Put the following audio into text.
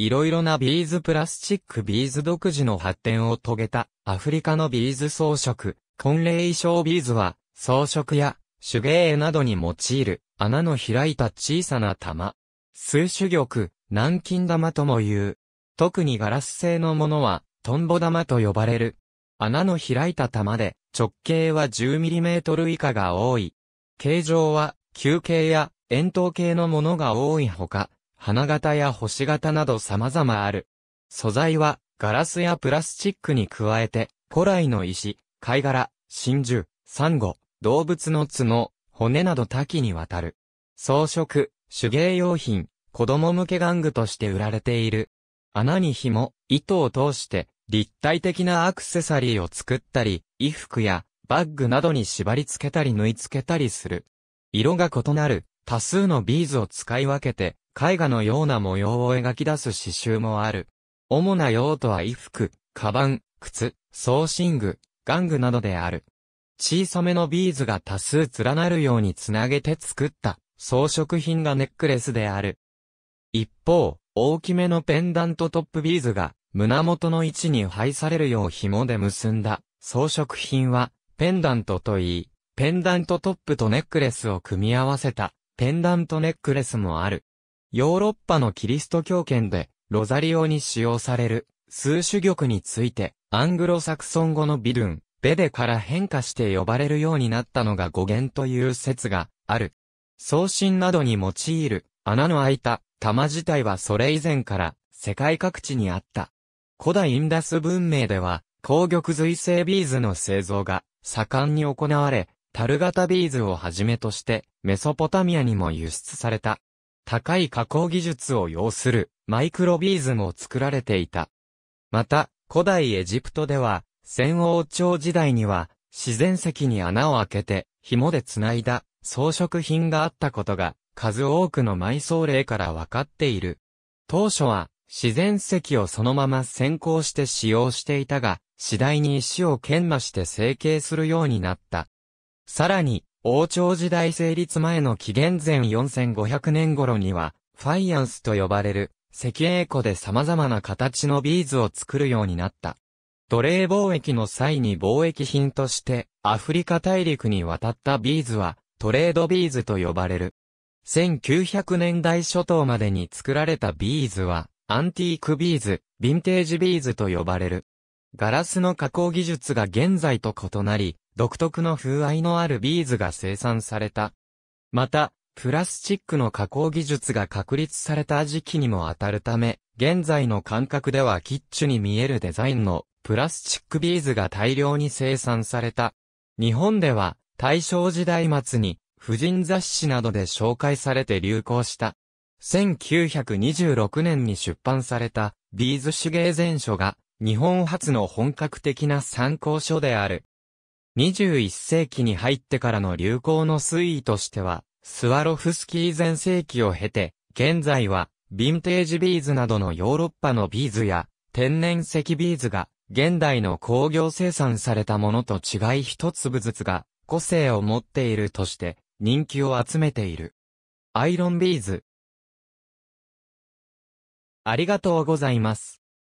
いろいろなビーズプラスチックビーズ独自の発展を遂げたアフリカのビーズ装飾、婚礼衣装ビーズは装飾や手芸などに用いる穴の開いた小さな玉。数種玉、南京玉とも言う。特にガラス製のものはトンボ玉と呼ばれる。穴の開いた玉で直径は 10mm 以下が多い。形状は球形や円筒形のものが多いほか、花型や星型など様々ある。素材は、ガラスやプラスチックに加えて、古来の石、貝殻、真珠、サンゴ、動物の角、骨など多岐にわたる。装飾、手芸用品、子供向け玩具として売られている。穴に紐、糸を通して立体的なアクセサリーを作ったり、衣服やバッグなどに縛り付けたり縫い付けたりする。色が異なる多数のビーズを使い分けて絵画のような模様を描き出す刺繍もある。主な用途は衣服、カバン、靴、装身具、玩具などである。小さめのビーズが多数連なるようにつなげて作った装飾品がネックレスである。一方、大きめのペンダントトップビーズが胸元の位置に配されるよう紐で結んだ装飾品はペンダントといい、ペンダントトップとネックレスを組み合わせたペンダントネックレスもある。ヨーロッパのキリスト教圏で、ロザリオに使用される、数種玉について、アングロサクソン語のビルン、ベデから変化して呼ばれるようになったのが語源という説がある。送信などに用いる穴の開いた玉自体はそれ以前から世界各地にあった。古代インダス文明では、紅玉髄性ビーズの製造が盛んに行われ、樽型ビーズをはじめとしてメソポタミアにも輸出された。高い加工技術を要するマイクロビーズも作られていた。また、古代エジプトでは、先王朝時代には、自然石に穴を開けて、紐で繋いだ装飾品があったことが、数多くの埋葬例から分かっている。当初は、自然石をそのまま先行して使用していたが、次第に石を研磨して成形するようになった。さらに、王朝時代成立前の紀元前4500年頃には、ファイアンスと呼ばれる、石英湖で様々な形のビーズを作るようになった。奴隷貿易の際に貿易品として、アフリカ大陸に渡ったビーズは、トレードビーズと呼ばれる。1900年代初頭までに作られたビーズは、アンティークビーズ、ヴィンテージビーズと呼ばれる。ガラスの加工技術が現在と異なり、独特の風合いのあるビーズが生産された。また、プラスチックの加工技術が確立された時期にも当たるため、現在の感覚ではキッチュに見えるデザインのプラスチックビーズが大量に生産された。日本では大正時代末に婦人雑誌などで紹介されて流行した。1926年に出版されたビーズ手芸全書が日本初の本格的な参考書である。21世紀に入ってからの流行の推移としては、スワロフスキー全盛期を経て、現在は、ヴィンテージビーズなどのヨーロッパのビーズや、天然石ビーズが、現代の工業生産されたものと違い一粒ずつが、個性を持っているとして、人気を集めている。アイロンビーズ。ありがとうございます。